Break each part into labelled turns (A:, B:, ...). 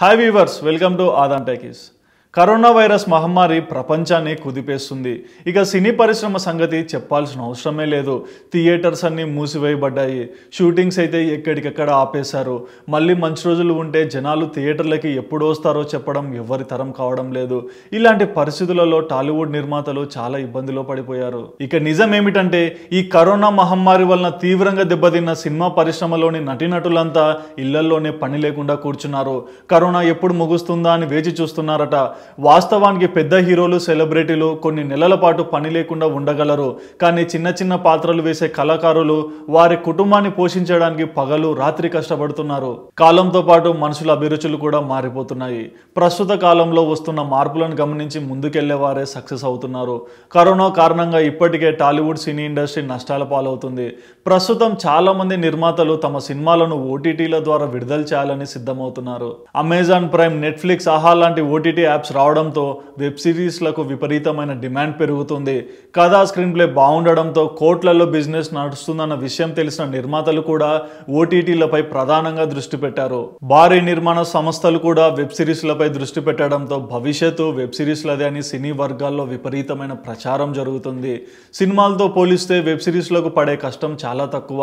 A: Hi viewers, welcome to Adam Techies. Corona virus మహమ్మారి ప్రపంచాన్ని కుదిపేస్తుంది ఇక సినీ పరిశ్రమ సంగతి చెప్పాల్సిన అవసరమే లేదు థియేటర్స్ అన్నీ మూసివేయబడ్డాయి షూటింగ్స్ అయితే ఎక్కడికక్కడ ఆపేశారు మళ్ళీ మంచి రోజులు ఉంటే జనాలు థియేటర్లకి ఎప్పుడు వస్తారో చెప్పడం ఎవరి తరం కావడం లేదు ఇలాంటి పరిస్థితులలో టాలీవుడ్ నిర్మాతలు చాలా ఇబ్బందిలో పడిపోయారు ఇక నిజం ఏమిటంటే ఈ కరోనా మహమ్మారి వలన తీవ్రంగా దెబ్బతిన్న సినిమా పరిశ్రమలోని నటీనటులంతా ఇళ్లలోనే పని లేకుండా కూర్చున్నారు కరోనా ఎప్పుడు ముగుస్తుందా అని వేచి చూస్తున్నారట వాస్తవానికి పెద్ద హీరోలు సెలబ్రిటీలు కొన్ని నెలల పాటు పని లేకుండా ఉండగలరు కానీ చిన్న చిన్న పాత్రలు వేసే కళాకారులు వారి కుటుంబాన్ని పోషించడానికి పగలు రాత్రి కష్టపడుతున్నారు కాలంతో పాటు మనుషుల అభిరుచులు కూడా మారిపోతున్నాయి ప్రస్తుత కాలంలో వస్తున్న మార్పులను గమనించి ముందుకెళ్లే వారే సక్సెస్ అవుతున్నారు కరోనా కారణంగా ఇప్పటికే టాలీవుడ్ సినీ ఇండస్ట్రీ నష్టాల పాలవుతుంది ప్రస్తుతం చాలా మంది నిర్మాతలు తమ సినిమాలను ఓటీటీల ద్వారా విడుదల చేయాలని సిద్ధమవుతున్నారు అమెజాన్ ప్రైమ్ నెట్ఫ్లిక్స్ ఆహా లాంటి ఓటీటీ యాప్స్ రావడంతో వెబ్ సిరీస్లకు విపరీతమైన డిమాండ్ పెరుగుతుంది కథా స్క్రీన్ ప్లే బాగుండడంతో కోట్లలో బిజినెస్ నడుస్తుందన్న విషయం తెలిసిన నిర్మాతలు కూడా ఓటీటీలపై ప్రధానంగా దృష్టి పెట్టారు భారీ నిర్మాణ సంస్థలు కూడా వెబ్ సిరీస్లపై దృష్టి పెట్టడంతో భవిష్యత్తు వెబ్ సిరీస్లదే అని సినీ వర్గాల్లో విపరీతమైన ప్రచారం జరుగుతుంది సినిమాలతో పోలిస్తే వెబ్ సిరీస్లకు పడే కష్టం చాలా తక్కువ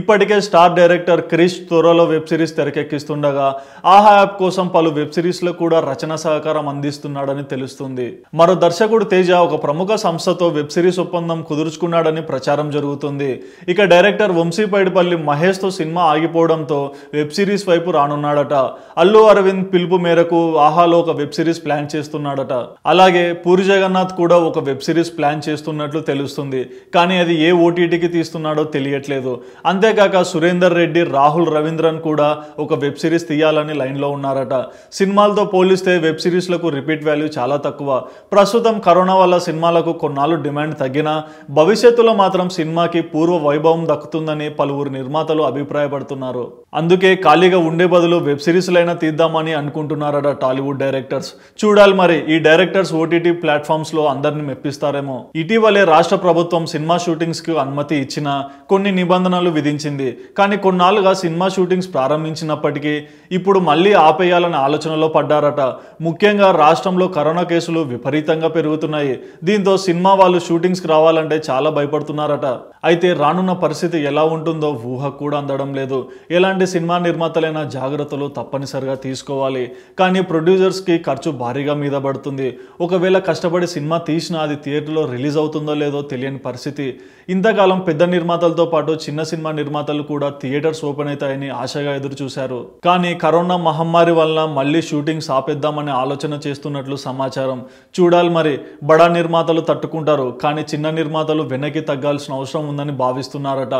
A: ఇప్పటికే స్టార్ డైరెక్టర్ క్రిష్ త్వరలో వెబ్ సిరీస్ తెరకెక్కిస్తుండగా ఆహా యాప్ కోసం పలు వెబ్ సిరీస్లో కూడా రచన సహకారం అంది అందిస్తున్నాడని తెలుస్తుంది మరో దర్శకుడు తేజ ఒక ప్రముఖ సంస్థతో వెబ్ సిరీస్ ఒప్పందం కుదుర్చుకున్నాడని ప్రచారం జరుగుతుంది ఇక డైరెక్టర్ వంశీపైడిపల్లి తో సినిమా ఆగిపోవడంతో వెబ్ సిరీస్ వైపు రానున్నాడట అల్లు అరవింద్ పిలుపు మేరకు ఆహాలో ఒక వెబ్ సిరీస్ ప్లాన్ చేస్తున్నాడట అలాగే పూరి జగన్నాథ్ కూడా ఒక వెబ్ సిరీస్ ప్లాన్ చేస్తున్నట్లు తెలుస్తుంది కానీ అది ఏ ఓటీటీకి తీస్తున్నాడో తెలియట్లేదు అంతేకాక సురేందర్ రెడ్డి రాహుల్ రవీంద్రన్ కూడా ఒక వెబ్ సిరీస్ తీయాలని లైన్లో ఉన్నారట సినిమాలతో పోలిస్తే వెబ్ సిరీస్లకు రిపీట్ వాల్యూ చాలా తక్కువ ప్రస్తుతం కరోనా వల్ల సినిమాలకు కొన్నాళ్ళు డిమాండ్ తగ్గినా భవిష్యత్తులో మాత్రం సినిమాకి పూర్వ వైభవం దక్కుతుందని పలువురు నిర్మాతలు అభిప్రాయపడుతున్నారు అందుకే ఖాళీగా ఉండే బదులు వెబ్ సిరీస్లైనా తీద్దామని అనుకుంటున్నారట టాలీవుడ్ డైరెక్టర్స్ చూడాలి మరి ఈ డైరెక్టర్స్ ఓటీటీ ప్లాట్ఫామ్స్లో అందరిని మెప్పిస్తారేమో ఇటీవలే రాష్ట్ర ప్రభుత్వం సినిమా షూటింగ్స్కి అనుమతి ఇచ్చిన కొన్ని నిబంధనలు విధించింది కానీ కొన్నాళ్ళుగా సినిమా షూటింగ్స్ ప్రారంభించినప్పటికీ ఇప్పుడు మళ్ళీ ఆపేయాలనే ఆలోచనలో పడ్డారట ముఖ్యంగా రాష్ట్రంలో కరోనా కేసులు విపరీతంగా పెరుగుతున్నాయి దీంతో సినిమా వాళ్ళు షూటింగ్స్కి రావాలంటే చాలా భయపడుతున్నారట అయితే రానున్న పరిస్థితి ఎలా ఉంటుందో ఊహ కూడా అందడం లేదు ఎలాంటి సినిమా నిర్మాతలైనా జాగ్రత్తలు తప్పనిసరిగా తీసుకోవాలి కానీ ప్రొడ్యూసర్స్కి ఖర్చు భారీగా మీద పడుతుంది ఒకవేళ కష్టపడి సినిమా తీసినా అది థియేటర్లో రిలీజ్ అవుతుందో లేదో తెలియని పరిస్థితి ఇంతకాలం పెద్ద నిర్మాతలతో పాటు చిన్న సినిమా నిర్మాతలు కూడా థియేటర్స్ ఓపెన్ అవుతాయని ఆశగా ఎదురు చూశారు కానీ కరోనా మహమ్మారి వల్ల మళ్ళీ షూటింగ్స్ ఆపేద్దామని ఆలోచన చేసి చేస్తున్నట్లు సమాచారం చూడాలి మరి బడా నిర్మాతలు తట్టుకుంటారు కానీ చిన్న నిర్మాతలు వెనక్కి తగ్గాల్సిన అవసరం ఉందని భావిస్తున్నారట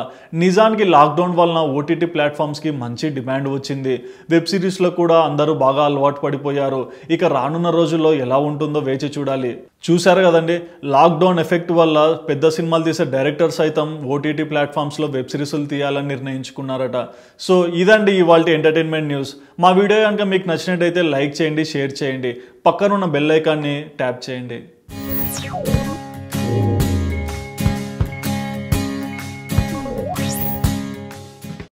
A: నిజానికి లాక్డౌన్ వలన ఓటీటీ ప్లాట్ఫామ్స్కి మంచి డిమాండ్ వచ్చింది వెబ్ సిరీస్లో కూడా అందరూ బాగా అలవాటు పడిపోయారు ఇక రానున్న రోజుల్లో ఎలా ఉంటుందో వేచి చూడాలి చూశారు కదండి లాక్డౌన్ ఎఫెక్ట్ వల్ల పెద్ద సినిమాలు తీసే డైరెక్టర్ సైతం ఓటీటీ ప్లాట్ఫామ్స్లో వెబ్ సిరీస్లు తీయాలని నిర్ణయించుకున్నారట సో ఇదండి ఇవాళ ఎంటర్టైన్మెంట్ న్యూస్ మా వీడియో కనుక మీకు నచ్చినట్టయితే లైక్ చేయండి షేర్ చేయండి పక్కనున్న బెల్ ఐకాన్ని ట్యాప్ చేయండి